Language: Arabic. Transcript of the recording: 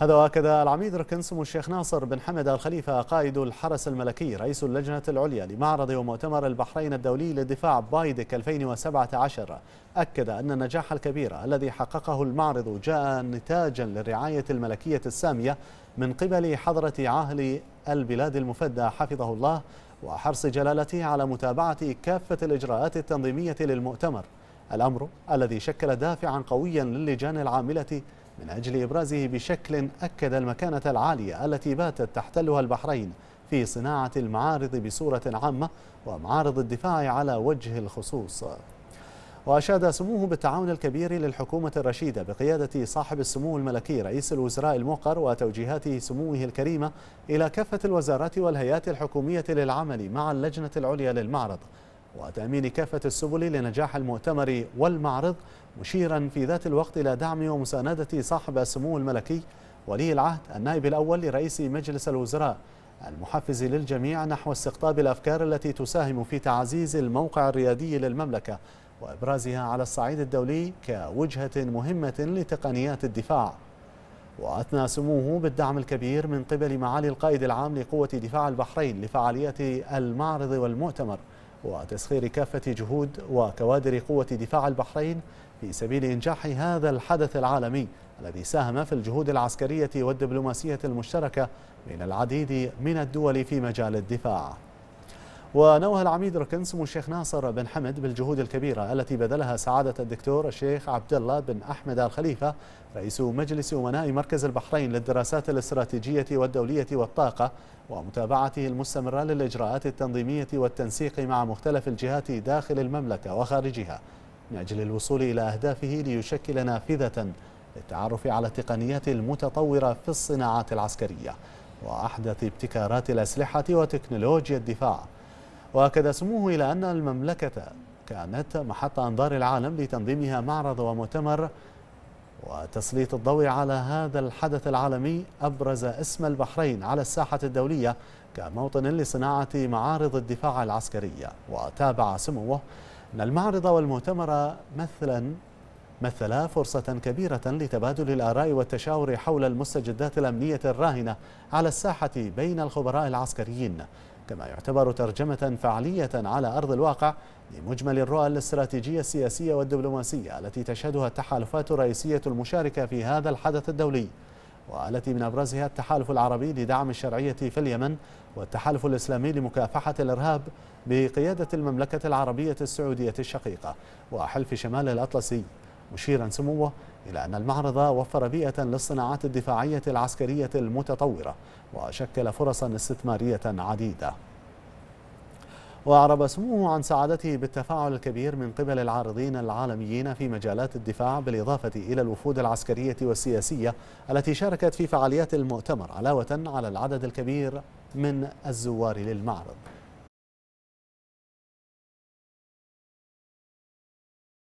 هذا وهكذا العميد ركن سمو الشيخ ناصر بن حمد الخليفة قائد الحرس الملكي رئيس اللجنة العليا لمعرض ومؤتمر البحرين الدولي للدفاع بايدك 2017 أكد أن النجاح الكبير الذي حققه المعرض جاء نتاجا للرعاية الملكية السامية من قبل حضرة عاهل البلاد المفدى حفظه الله وحرص جلالته على متابعة كافة الإجراءات التنظيمية للمؤتمر الأمر الذي شكل دافعا قويا للجان العاملة من أجل إبرازه بشكل أكد المكانة العالية التي باتت تحتلها البحرين في صناعة المعارض بصورة عامة ومعارض الدفاع على وجه الخصوص وأشاد سموه بالتعاون الكبير للحكومة الرشيدة بقيادة صاحب السمو الملكي رئيس الوزراء الموقر وتوجيهات سموه الكريمة إلى كافة الوزارات والهيئات الحكومية للعمل مع اللجنة العليا للمعرض وتأمين كافة السبل لنجاح المؤتمر والمعرض مشيرا في ذات الوقت إلى دعم ومساندة صاحب السمو الملكي ولي العهد النائب الأول لرئيس مجلس الوزراء المحفز للجميع نحو استقطاب الأفكار التي تساهم في تعزيز الموقع الريادي للمملكة وإبرازها على الصعيد الدولي كوجهة مهمة لتقنيات الدفاع وأثنى سموه بالدعم الكبير من قبل معالي القائد العام لقوة دفاع البحرين لفعاليات المعرض والمؤتمر وتسخير كافة جهود وكوادر قوة دفاع البحرين في سبيل إنجاح هذا الحدث العالمي الذي ساهم في الجهود العسكرية والدبلوماسية المشتركة بين العديد من الدول في مجال الدفاع ونوه العميد ركن سمو الشيخ ناصر بن حمد بالجهود الكبيرة التي بذلها سعادة الدكتور الشيخ عبد الله بن أحمد الخليفة رئيس مجلس أمناء مركز البحرين للدراسات الاستراتيجية والدولية والطاقة ومتابعته المستمرة للإجراءات التنظيمية والتنسيق مع مختلف الجهات داخل المملكة وخارجها من أجل الوصول إلى أهدافه ليشكل نافذة للتعرف على التقنيات المتطورة في الصناعات العسكرية وأحدث ابتكارات الأسلحة وتكنولوجيا الدفاع وأكد سموه إلى أن المملكة كانت محط أنظار العالم لتنظيمها معرض ومؤتمر وتسليط الضوء على هذا الحدث العالمي أبرز اسم البحرين على الساحة الدولية كموطن لصناعة معارض الدفاع العسكرية وتابع سموه أن المعرض والمؤتمر مثلا مثلا فرصة كبيرة لتبادل الآراء والتشاور حول المستجدات الأمنية الراهنة على الساحة بين الخبراء العسكريين كما يعتبر ترجمة فعلية على أرض الواقع لمجمل الرؤى الاستراتيجية السياسية والدبلوماسية التي تشهدها التحالفات الرئيسية المشاركة في هذا الحدث الدولي والتي من أبرزها التحالف العربي لدعم الشرعية في اليمن والتحالف الإسلامي لمكافحة الإرهاب بقيادة المملكة العربية السعودية الشقيقة وحلف شمال الأطلسي مشيرا سموه إلى أن المعرض وفر بيئة للصناعات الدفاعية العسكرية المتطورة وشكل فرصا استثمارية عديدة وأعرب سموه عن سعادته بالتفاعل الكبير من قبل العارضين العالميين في مجالات الدفاع بالإضافة إلى الوفود العسكرية والسياسية التي شاركت في فعاليات المؤتمر علاوة على العدد الكبير من الزوار للمعرض